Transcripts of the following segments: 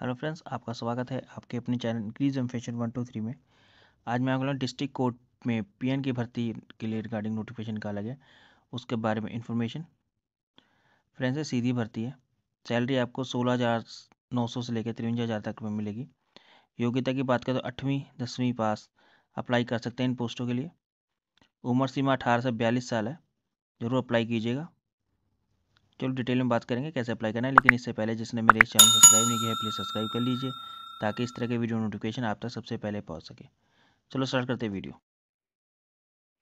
hello friends आपका स्वागत है आपके अपने channel increase M fashion one two three में आज मैं आपको डिस्ट्रिक्ट कोर्ट में पीएन की भर्ती के लिए रिगार्डिंग नोटिफिकेशन निकाला गया उसके बारे में इन्फॉर्मेशन फ्रेंड्स है सीधी भर्ती है सैलरी आपको सोलह हज़ार नौ सौ से लेकर तिरवंजा हज़ार तक में मिलेगी योग्यता की बात करें तो अठवीं दसवीं पास अप्लाई कर सकते हैं इन पोस्टों के लिए उम्र सीमा अठारह से बयालीस साल है ज़रूर अप्लाई कीजिएगा चलो डिटेल में बात करेंगे कैसे अप्लाई करना है लेकिन इससे पहले जिसने मेरे इस चैनल सब्सक्राइब नहीं किया है प्लीज़ सब्सक्राइब कर लीजिए ताकि इस तरह के वीडियो नोटिफिकेशन आप तक सबसे पहले पहुँच सके चलो स्टार्ट करते वीडियो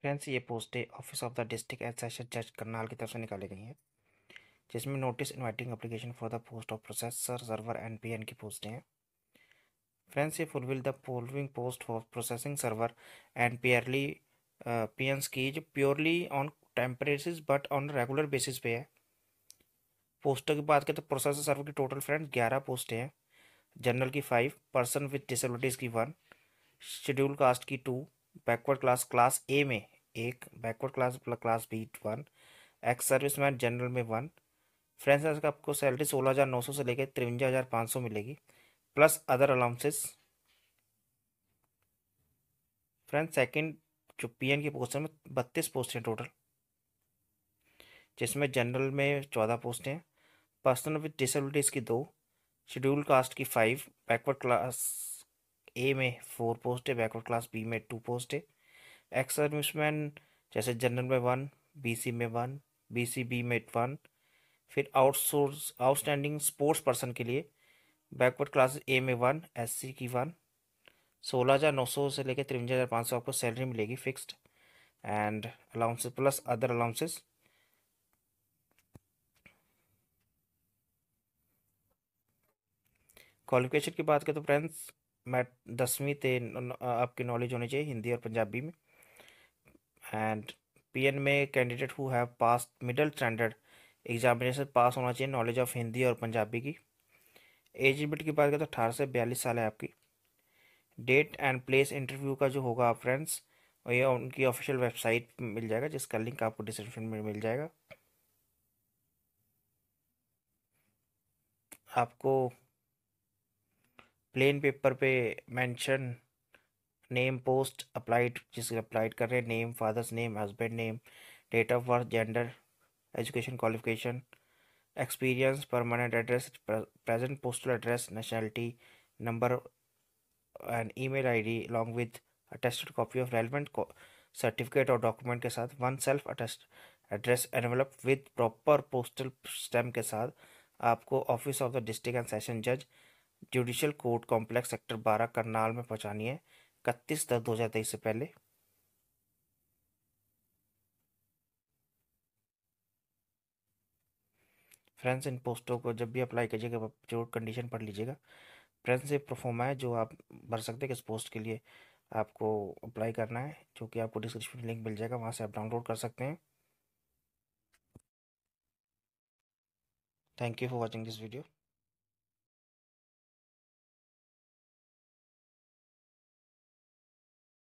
फ्रेंड्स ये पोस्टें office of the district and session जज करनाल की तरफ से निकाली गई हैं जिसमें notice inviting application for the post of processor server and P की पोस्टें हैं फ्रेंड्स ये fulfil the following post for processing server and purely P N स्कीज purely on temporaries but on regular basis पे है पोस्टों की बात करें तो प्रोसेसर सर्व की टोटल फ्रेंड ग्यारह पोस्टें हैं जनरल की फाइव पर्सन विथ डिसबिलिटीज़ की वन शेड्यूल कास्ट की two backward class class A में एक backward class class B one ex service man general में वन फ्रेंड का आपको सैलरी सोलह हज़ार नौ सौ से लेकर तिरवंजा हज़ार पाँच सौ मिलेगी plus other allowances friend second जो पीएन की पोस्ट में बत्तीस पोस्ट हैं टोटल जिसमें जनरल में चौदह पोस्ट हैं पर्सनल विद डिसबिलिटीज़ की दो शेड्यूल कास्ट की फाइव बैकवर्ड क्लास ए में फोर पोस्ट है बैकवर्ड क्लास बी में टू पोस्ट है एक्स सर्विसमैन जैसे जनरल में वन बीसी में वन बी में वन फिर आउटसोर्स आउटस्टैंडिंग स्पोर्ट्स पर्सन के लिए बैकवर्ड क्लास ए में वन एससी की वन सोलह हज़ार नौ सौ से लेकर तिरवंजा हज़ार पाँच सौ आपको सैलरी मिलेगी fixed and allowances plus other allowances qualification की बात करें तो फ्रेंड्स मैट दसवीं ते आपकी नॉलेज होनी चाहिए हिंदी और पंजाबी में एंड पीएन में candidate who have pass middle standard examination pass होना चाहिए नॉलेज ऑफ हिंदी और पंजाबी की एज लिमिट की बात करें तो अठारह से बयालीस साल है आपकी डेट एंड प्लेस इंटरव्यू का जो होगा फ्रेंड्स ये उनकी ऑफिशियल वेबसाइट मिल जाएगा जिसका लिंक आपको डिस्क्रिप्शन में मिल जाएगा आपको प्लेन पेपर पे मेंशन नेम पोस्ट अप्लाइड जिस अप्लाइड कर रहे हैं name father's name husband name date of birth gender education qualification experience permanent address present postal address nationality number and email ID long with attested copy of relevant certificate और document के साथ one self attest address envelope with proper postal stamp के साथ आपको office of the district and session जज judicial court complex sector बारह करनाल में पहुंचानी है इकतीस दस दो हज़ार तेईस से पहले फ्रेंड्स इन पोस्टों को जब भी अप्लाई कीजिएगा जो कंडीशन पढ़ लीजिएगा फ्रेंड्स ये प्रोफॉर्मा है जो आप भर सकते हैं किस पोस्ट के लिए आपको अप्लाई करना है जो कि आपको डिस्क्रिप्शन लिंक मिल जाएगा वहां से आप डाउनलोड कर सकते हैं thank you for watching this video